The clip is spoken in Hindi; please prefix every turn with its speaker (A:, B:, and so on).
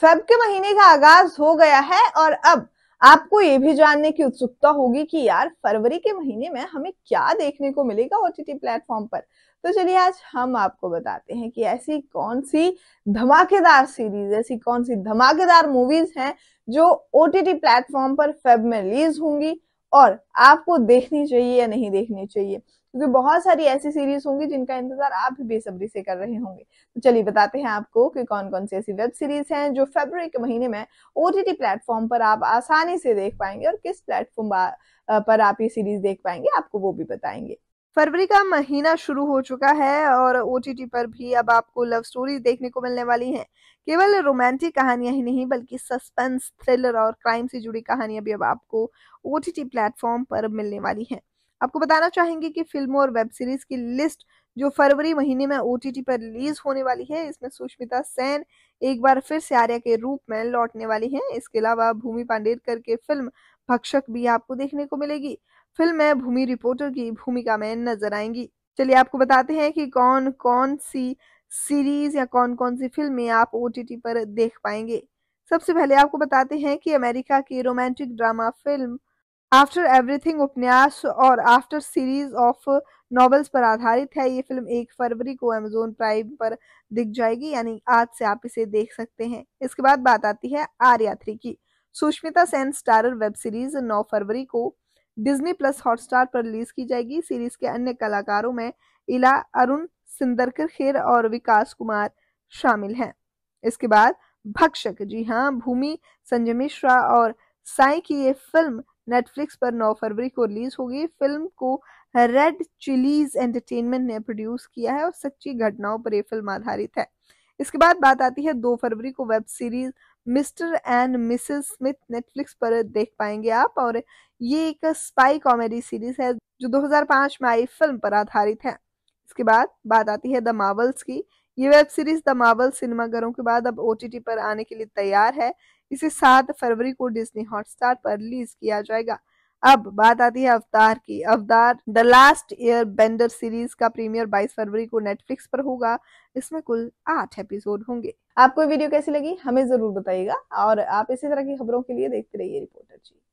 A: फेब के महीने का आगाज हो गया है और अब आपको ये भी जानने की उत्सुकता होगी कि यार फरवरी के महीने में हमें क्या देखने को मिलेगा ओ प्लेटफॉर्म पर तो चलिए आज हम आपको बताते हैं कि ऐसी कौन सी धमाकेदार सीरीज ऐसी कौन सी धमाकेदार मूवीज हैं जो ओ प्लेटफॉर्म पर फेब में रिलीज होंगी और आपको देखनी चाहिए या नहीं देखनी चाहिए क्योंकि बहुत सारी ऐसी सीरीज होंगी जिनका इंतजार आप भी बेसब्री से कर रहे होंगे तो चलिए बताते हैं आपको कि कौन कौन सी ऐसी वेब सीरीज हैं जो फेबर के महीने में ओ टी प्लेटफॉर्म पर आप आसानी से देख पाएंगे और किस प्लेटफॉर्म पर आप ये सीरीज देख पाएंगे आपको वो भी बताएंगे फरवरी का महीना शुरू हो चुका है और ओ पर भी अब आपको लव स्टोरीज देखने को मिलने वाली हैं केवल रोमांटिक कहानियां ही नहीं बल्कि सस्पेंस थ्रिलर और क्राइम से जुड़ी कहानियां भी अब आपको ओ टी प्लेटफॉर्म पर मिलने वाली हैं आपको बताना चाहेंगे कि फिल्मों और वेब सीरीज की लिस्ट जो फरवरी महीने में ओटीटी पर रिलीज होने वाली है इसमें सुष्मिता सेन एक बार फिर से आर्या के रूप में लौटने वाली हैं इसके अलावा भूमि पांडेरकर के फिल्म भक्षक भी आपको देखने को मिलेगी फिल्म में भूमि रिपोर्टर की भूमिका में नजर आएंगी चलिए आपको बताते हैं कि कौन कौन सी सीरीज या कौन कौन सी फिल्में आप ओ पर देख पाएंगे सबसे पहले आपको बताते हैं कि अमेरिका की romantic drama film After Everything उपन्यास और आफ्टर सीरीज ऑफ नॉवेल्स पर आधारित है ये फिल्म एक फरवरी को अमेजोन प्राइम पर दिख जाएगी यानी आज से आप इसे देख सकते हैं इसके बाद बात आती है आर्या थ्री की Sushmita Sen starrer web series 9 फरवरी को डिज्नी प्लस हॉटस्टार पर रिलीज की जाएगी सीरीज के अन्य कलाकारों में इला अरुण सिंदरकर खेर और विकास कुमार शामिल हैं इसके बाद भक्षक जी हाँ भूमि संजय मिश्रा और साई की ये फिल्म नेटफ्लिक्स पर 9 फरवरी को रिलीज होगी फिल्म को रेड चिलीज एंटरटेनमेंट ने प्रोड्यूस किया है और सच्ची घटनाओं पर यह फिल्म आधारित है इसके बाद बात आती है 2 फरवरी को web series Mr and Mrs Smith Netflix पर देख पाएंगे आप और ये एक स्पाई कॉमेडी सीरीज है जो 2005 में आई फिल्म पर आधारित है इसके बाद बात आती है द मावल्स की ये वेब सीरीज द मावल सिनेमाघरों के बाद अब ओ पर आने के लिए तैयार है इसे सात फरवरी को डिज्नी हॉटस्टार पर रिलीज किया जाएगा अब बात आती है अवतार की Avatar the last Airbender series का प्रीमियर 22 फरवरी को नेटफ्लिक्स पर होगा इसमें कुल आठ एपिसोड होंगे आपको वीडियो कैसी लगी हमें जरूर बताइएगा और आप इसी तरह की खबरों के लिए देखते रहिए रिपोर्टर जी